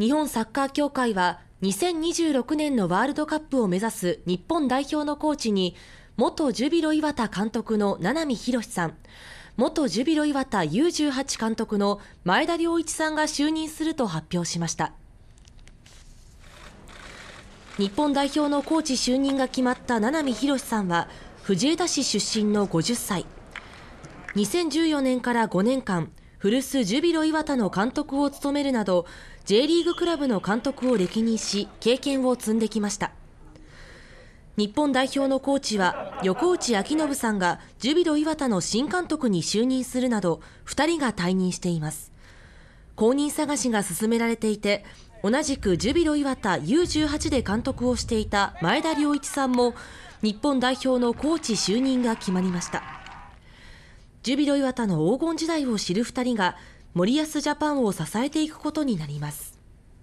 日本サッカー協会は2026年のワールドカップを目指す日本代表のコーチに元ジュビロ磐田監督の七海博さん元ジュビロ磐田 U18 監督の前田良一さんが就任すると発表しました日本代表のコーチ就任が決まった七海博さんは藤枝市出身の50歳2014年から5年間古巣ジュビロ磐田の監督を務めるなど J リーグクラブの監督を歴任し経験を積んできました日本代表のコーチは横内昭信さんがジュビロ磐田の新監督に就任するなど2人が退任しています後任探しが進められていて同じくジュビロ磐田 U18 で監督をしていた前田良一さんも日本代表のコーチ就任が決まりましたジュビロ磐田の黄金時代を知る2人が森保ジャパンを支えていくことになります。